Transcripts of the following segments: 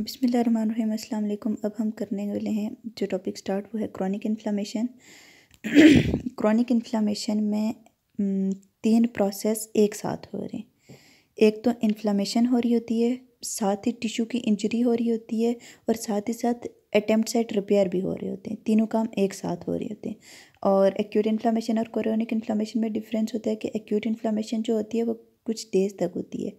अस्सलाम वालेकुम अब हम करने वाले हैं जो टॉपिक स्टार्ट वो है क्रॉनिक इन्फ्लामेशन क्रॉनिक इन्फ्लामेशन में तीन प्रोसेस एक साथ हो रहे हैं एक तो इन्फ्लामेशन हो रही होती है साथ ही टिश्यू की इंजरी हो रही होती है और साथ ही साथ अटैम्प्ट एट रिपेयर भी हो रहे होते हैं तीनों काम एक साथ हो रहे होते हैं और एक्यूट इन्फ्लामेशन और क्रोनिक इन्फ्लामेशन में डिफरेंस होता है कि एक्यूट इन्फ्लामेशन जो होती है वो कुछ डेज तक होती है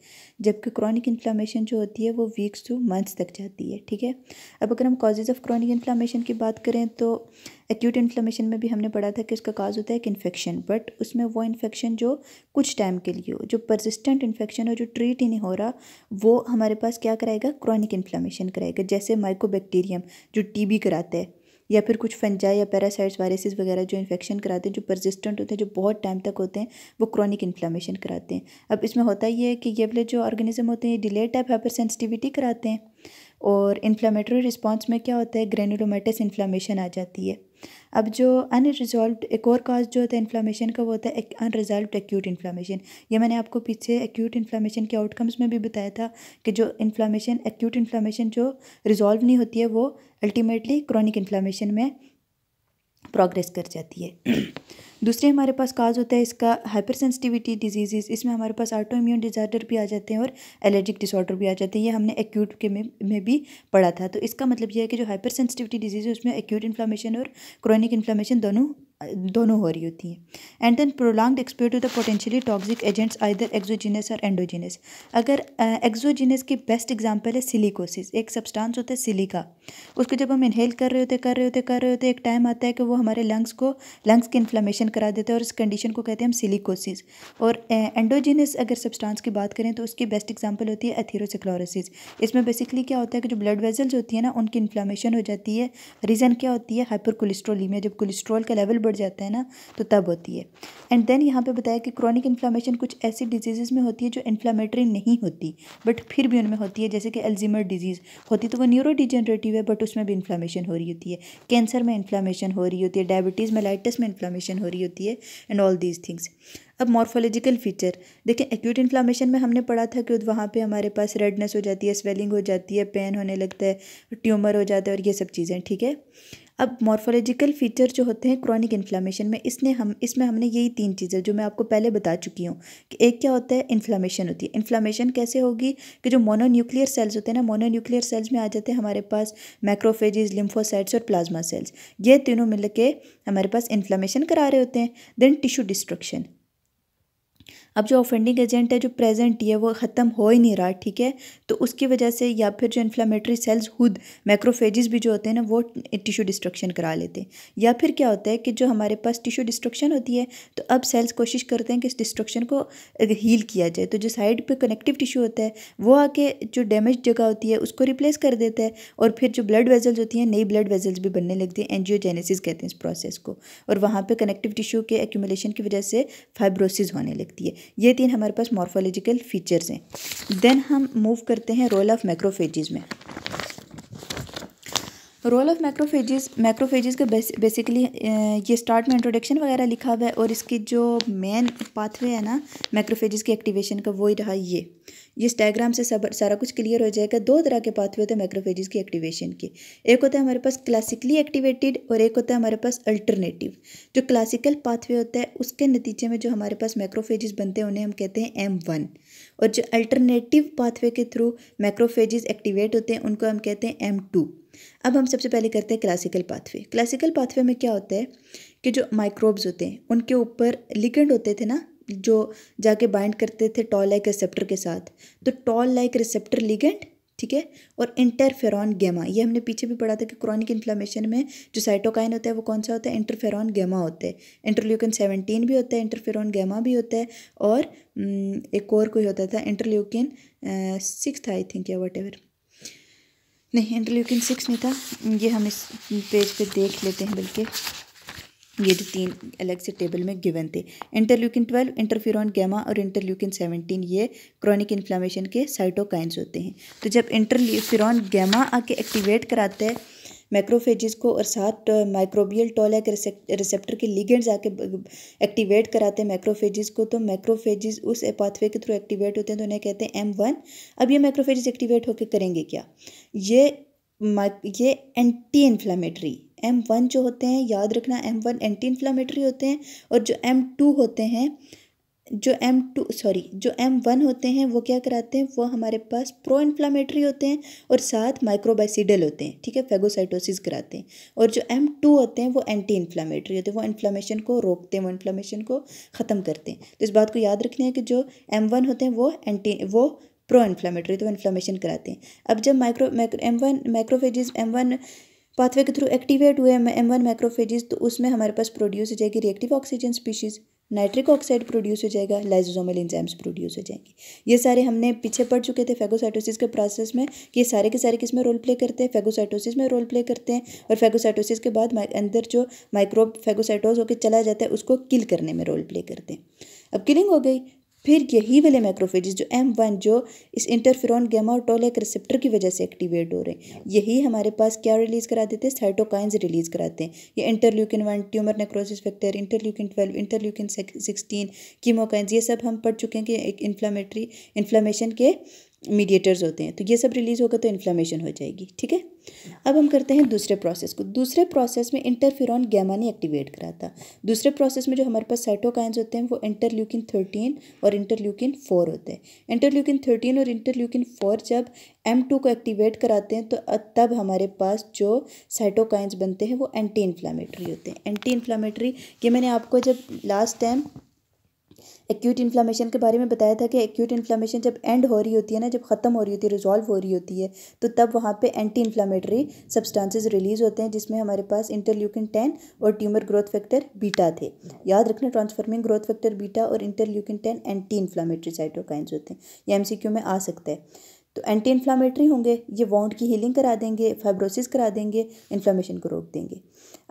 जबकि क्रॉनिक इन्फ्लामेशन जो होती है वो वीक्स टू मंथ्स तक जाती है ठीक है अब अगर हम कॉजेज़ ऑफ क्रॉनिक इन्फ्लामेशन की बात करें तो एक्यूट इन्फ्लामेशन में भी हमने पढ़ा था कि उसका काज होता है एक इन्फेक्शन बट उसमें वो इन्फेक्शन जो कुछ टाइम के लिए हो जो परसिस्टेंट इन्फेक्शन हो जो ट्रीट ही नहीं हो रहा वो हमारे पास क्या कराएगा क्रॉनिक इन्फ्लामेशन कराएगा जैसे माइकोबैक्टीरियम जो बी कराते हैं या फिर कुछ फंजा या पैरासाइट्स वायरसेस वगैरह जो इन्फेक्शन कराते हैं जो परसिस्टेंट होते हैं जो बहुत टाइम तक होते हैं वो क्रॉनिक इन्फ्लामेशन कराते हैं अब इसमें होता ये है कि ये वाले जो ऑर्गेनिज्म होते हैं डिले टाइप हाइपर सेंसिटिविटी कराते हैं और इन्फ्लामेटरी रिस्पॉन्स में क्या होता है ग्रेनुलोमेटस इन्फ्लामेशन आ जाती है अब जो अनरिजॉल्व एक और कॉज जो होता है इन्फ्लामेशन का वो होता है अनरिजॉल्व एक्यूट इन्फ्लामेशन ये मैंने आपको पीछे एक्यूट इन्फ्लामेशन के आउटकम्स में भी बताया था कि जो इन्फ्लामेशन एक्यूट इन्फ्लामेशन जो रिजॉल्व नहीं होती है वो अल्टीमेटली क्रॉनिक इन्फ्लामेशन में प्रोग्रेस कर जाती है दूसरे हमारे पास काज होता है इसका हाइपर सेंसिटिविटी डिजीज़ इसमें हमारे पास आटो इम्यून डिज़ार्डर भी आ जाते हैं और एलर्जिक डिसऑर्डर भी आ जाते हैं ये हमने एक्यूट के में, में भी पढ़ा था तो इसका मतलब यह है कि जो हाइपर सेंसिटिविटी डिजीज़ है उसमें एक्यूट इन्फ्लामेशन और क्रॉनिक इन्फ्लामेशन दोनों दोनों हो रही होती हैं and then prolong export to the potentially toxic agents either exogenous और एंडोजिनस अगर एक्जोजिनस की बेस्ट एग्जांपल है सिलिकोसिस एक सब्सटेंस होता है सिलिका उसको जब हम इनहेल कर रहे होते कर रहे होते कर रहे होते एक टाइम आता है कि वो हमारे लंग्स को लंग्स की इन्फ्लामेशन करा देते हैं और इस कंडीशन को कहते हैं हम सिलिकोसिस और एंडोजिनस अगर सब्सटांस की बात करें तो उसकी बेस्ट एग्जाम्पल होती है एथीरोसिक्लोरोसिस इसमें बेसिकली क्या होता है कि जो ब्लड वेजल्स होती है ना उनकी इन्फ्लामेशन हो जाती है रीज़न क्या होती है हाइपर कोलेस्ट्रोलीमिया जब कोलेस्ट्रॉल का लेवल बढ़ जाता है ना तो तब होती है एंड देन यहाँ पे बताया कि क्रॉनिक इन्फ्लामेशन कुछ ऐसी डिजीज़ में होती है जो इन्फ्लामेटरी नहीं होती बट फिर भी उनमें होती है जैसे कि एल्जीमर डिजीज़ होती तो वो न्यूरो है बट उसमें भी इन्फ्लामेशन हो रही होती है कैंसर में इन्फ्लामेशन हो रही होती है डायबिटीज़ में लाइटस में इन्फ्लामेशन हो रही होती है एंड ऑल दीज थिंग्स अब मॉर्फोलॉजिकल फीचर देखें एक्यूट इन्फ्लामेशन में हमने पढ़ा था कि वहाँ पे हमारे पास रेडनेस हो जाती है स्वेलिंग हो जाती है पेन होने लगता है ट्यूमर हो जाता है और ये सब चीज़ें ठीक है अब मॉर्फोलॉजिकल फ़ीचर जो होते हैं क्रॉनिक इन्फ्लामेशन में इसने हम इसमें हमने यही तीन चीज़ें जो मैं आपको पहले बता चुकी हूँ कि एक क्या होता है इन्फ्लामेशन होती है इन्फ्लामेशन कैसे होगी कि जो मोनोन्यूक्लियर सेल्स होते हैं ना मोनोन्यूक्लियर सेल्स में आ जाते हैं हमारे पास मैक्रोफेजिज लिम्फोसाइट्स और प्लाज्मा सेल्स ये तीनों मिलके हमारे पास इन्फ्लामेशन करा रहे होते हैं देन टिश्यू डिस्ट्रक्शन अब जो ऑफेंडिंग एजेंट है जो प्रेजेंट ही है वो ख़त्म हो ही नहीं रहा ठीक है तो उसकी वजह से या फिर जो इन्फ्लामेटरी सेल्स खुद मैक्रोफेजिस भी जो होते हैं ना वो टिश्यू डिस्ट्रक्शन करा लेते हैं या फिर क्या होता है कि जो हमारे पास टिश्यू डिस्ट्रक्शन होती है तो अब सेल्स कोशिश करते हैं कि इस डिस्ट्रक्शन को हील किया जाए तो जो साइड पर कनेक्टिव टिश्यू होता है वो आके जो डैमेज जगह होती है उसको रिप्लेस कर देता है और फिर जो ब्लड वेजल्स होती हैं नई ब्लड वेजल्स भी बनने लगती हैं एनजियोजेनेसिस कहते हैं इस प्रोसेस को और वहाँ पर कनेक्टिव टिश्यू के एक्यूमलेशन की वजह से फाइब्रोसिस होने लगती है ये तीन हमारे पास मॉर्फोलॉजिकल फीचर्स हैं देन हम मूव करते हैं रोल ऑफ मैक्रोफेजिस में रोल ऑफ मैक्रोफेजिस मैक्रोफेजिस का बेसिकली ये स्टार्ट में इंट्रोडक्शन वगैरह लिखा हुआ है और इसकी जो मेन पाथवे है ना मैक्रोफेजिस की एक्टिवेशन का वो ही रहा ये ये डायग्राम से सब सारा कुछ क्लियर हो जाएगा दो तरह के पाथवे होते हैं मैक्रोफेजिस की एक्टिवेशन के एक होता है हमारे पास क्लासिकली एक्टिवेटेड और एक होता है हमारे पास अल्टरनेटिव जो क्लासिकल पाथवे होता है उसके नतीजे में जो हमारे पास मैक्रोफेजिस बनते हैं उन्हें हम कहते हैं एम वन और जो अल्टरनेटिव पाथवे के थ्रू मैक्रोफेजिस एक्टिवेट होते हैं उनको हम कहते हैं एम टू अब हम सबसे पहले करते हैं क्लासिकल पाथवे क्लासिकल पाथवे में क्या होता है कि जो माइक्रोब्स होते हैं उनके ऊपर लिकेंड होते थे ना जो जाके बाइंड करते थे टॉल लाइक रिसेप्टर के साथ तो टॉल लाइक रिसेप्टर लिगेंड ठीक है और इंटरफेरॉन गेमा ये हमने पीछे भी पढ़ा था कि क्रॉनिक इन्फ्लामेशन में जो साइटोकाइन होता है वो कौन सा होता है इंटरफेरॉन गेमा होता है इंटरल्यूकिन सेवनटीन भी होता है इंटरफेरॉन गेमा भी होता है और हम्म, एक और कोई होता था इंटरल्यूकिन सिक्स आई थिंक या वट एवर नहीं इंटरल्यूकिन सिक्स नहीं था ये हम इस पेज पे देख लेते हैं बल्कि ये जो तीन अलग से टेबल में गिवन थे इंटरल्यूकिन ट्वेल्व इंटरफ्यूरॉन गैमा और इंटरल्यूकिन सेवनटीन ये क्रॉनिक इन्फ्लामेशन के साइटोकाइंस होते हैं तो जब इंटरफ्यूरॉन गैमा आके एक्टिवेट कराते हैं मैक्रोफेजिस को और साथ माइक्रोबियल टोलैक रिसेप्टर के लिगेंड्स आके एक्टिवेट कराते हैं मैक्रोफेजिस को तो मैक्रोफेजिस उस पाथवे के थ्रू एक्टिवेट होते हैं तो उन्हें कहते हैं एम वन अब ये मैक्रोफेजिस एक्टिवेट होकर करेंगे क्या ये ये एंटी इन्फ्लामेटरी एम वन जो होते हैं याद रखना एम वन एंटी इन्फ्लामेटरी होते हैं और जो एम टू होते हैं जो एम टू सॉरी जो एम वन होते हैं वो क्या कराते हैं वो हमारे पास प्रो इन्फ्लामेटरी होते हैं और साथ माइक्रोबाइसिडल होते हैं ठीक है फेगोसाइटोसिस कराते हैं और जो एम टू होते हैं वो एंटी इन्फ्लामेटरी होते हैं वो इन्फ्लामेशन को रोकते हैं वो इन्फ्लामेशन को ख़त्म करते हैं तो इस बात को याद रखना है कि जो एम वन होते हैं वो एंटी वो प्रो इन्फ्लामेटरी तो इन्फ्लामेशन कराते हैं अब जब micro M one microphages M one pathway के थ्रू एक्टिवेट हुए एम वन माइक्रोफेजिस तो उसमें हमारे पास प्रोड्यूस हो जाएगी reactive oxygen species nitric oxide produce हो जाएगा लाइजोजोमल इंजाम्स प्रोड्यूस हो जाएंगे ये सारे हमने पीछे पढ़ चुके थे फेगोसाइटोसिस के प्रोसेस में कि ये सारे के सारे किस में रोल प्ले करते हैं फेगोसाइटोसिस में रोल प्ले करते हैं और फेगोसाइटोसिस के बाद अंदर जो माइक्रोब फेगोसाइटोस होकर चला जाता है उसको किल करने में रोल प्ले करते हैं अब किलिंग हो गई फिर यही वाले मैक्रोफेजेस जो एम वन जो इस इंटरफेरॉन गैमा और टोलेक रिसेप्टर की वजह से एक्टिवेट हो रहे हैं यही हमारे पास क्या रिलीज़ करा देते हैं साइटोकाइंस रिलीज़ कराते हैं ये interleukin one tumour necrosis factor interleukin twelve interleukin sixteen chemokines ये सब हम पढ़ चुके हैं कि एक इन्फ्लामेटरी इन्फ्लामेशन के मीडिएटर्स होते हैं तो ये सब रिलीज़ होगा तो इन्फ्लामेशन हो जाएगी ठीक है अब हम करते हैं दूसरे प्रोसेस को दूसरे प्रोसेस में इंटरफेरॉन गैमा नहीं एक्टिवेट कराता दूसरे प्रोसेस में जो हमारे पास साइटोकाइंस होते हैं वो इंटरल्यूकिन थर्टीन और इंटरल्यूकिन फोर होते हैं इंटरल्यूकिन थर्टीन और इंटरल्यूकिन फोर जब एम टू को एक्टिवेट कराते हैं तो तब हमारे पास जो साइटोकाइंस बनते हैं वो एंटी इन्फ्लामेटरी होते हैं एंटी इन्फ्लामेटरी ये मैंने आपको जब लास्ट टाइम एक्यूट इन्फ्लामेशन के बारे में बताया था कि एक्यूट इन्फ्लामेशन जब एंड हो रही होती है ना जब ख़त्म हो रही होती है रिजॉल्व हो रही होती है तो तब वहाँ पे एंटी इन्फ्लामेटरी सब्सटेंसेस रिलीज़ होते हैं जिसमें हमारे पास इंटरल्यूकिन टेन और ट्यूमर ग्रोथ फैक्टर बीटा थे याद रखना ट्रांसफॉर्मिंग ग्रोथ फैक्टर बीटा और interleukin ten anti inflammatory cytokines होते हैं ये एम में आ सकता है तो एंटी इन्फ्लामेटरी होंगे ये वॉन्ट की हीलिंग करा देंगे फाइब्रोसिस करा देंगे इन्फ्लामेशन को रोक देंगे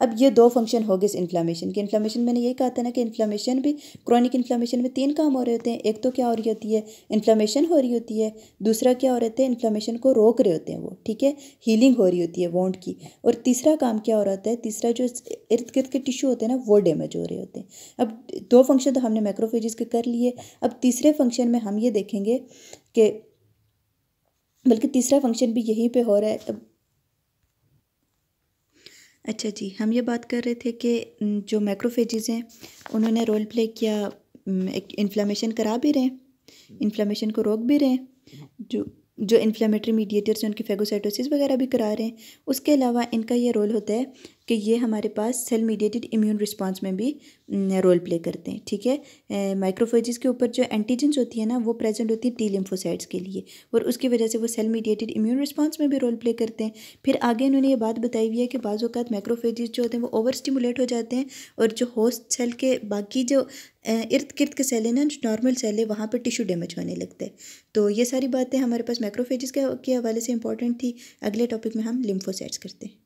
अब ये दो फंक्शन हो गए इस इन्फ्लामेशन के इन्फ्लामेशन मैंने यही कहा था ना कि इन्फ्लामेशन भी क्रॉनिक इन्फ्लामेशन में तीन काम हो रहे होते हैं एक तो क्या हो रही होती है इन्फ्लामेशन हो रही होती है दूसरा क्या हो रहा है इन्फ्लामेशन को रोक रहे होते हैं वो ठीक है हीलिंग हो रही होती है वॉन्ट की और तीसरा काम क्या हो रहा होता है तीसरा जो इर्द गिर्द के टिश्यू होते हैं ना वो डैमेज हो रहे होते हैं अब दो फंक्शन तो हमने माइक्रोफेजिस के कर लिए अब तीसरे फंक्शन में हम ये देखेंगे कि बल्कि तीसरा फंक्शन भी यहीं पे हो रहा है अच्छा जी हम ये बात कर रहे थे कि जो मैक्रोफेजेज हैं उन्होंने रोल प्ले किया एक इन्फ्लामेशन करा भी रहे हैं इन्फ्लामेशन को रोक भी रहे हैं जो जो इन्फ्लामेटरी मीडिएटर्स हैं उनकी फेगोसाइटोसिस वगैरह भी करा रहे हैं उसके अलावा इनका ये रोल होता है कि ये हमारे पास सेल मीडिएटेड इम्यून रिस्पांस में भी रोल प्ले करते हैं ठीक है माइक्रोफेजिस के ऊपर जो एंटीजेंस होती है ना वो प्रेजेंट होती है टी लिम्फोसाइड्स के लिए और उसकी वजह से वो सेल मीडिएटेड इम्यून रिस्पांस में भी रोल प्ले करते हैं फिर आगे इन्होंने ये बात बताई हुई है कि बाज़ अवत माइक्रोफेजिस जो होते हैं वो ओवर स्टिमुलेट हो जाते हैं और जो होस्ट सेल के बाकी जो इर्द गिर्द के सेल है ना नॉर्मल सेल है वहाँ पर टिश्यू डैमेज होने लगता है तो ये सारी बातें हमारे पास माइक्रोफेजिस के हवाले से इंपॉर्टेंट थी अगले टॉपिक में हम लिम्फोसाइड्स करते हैं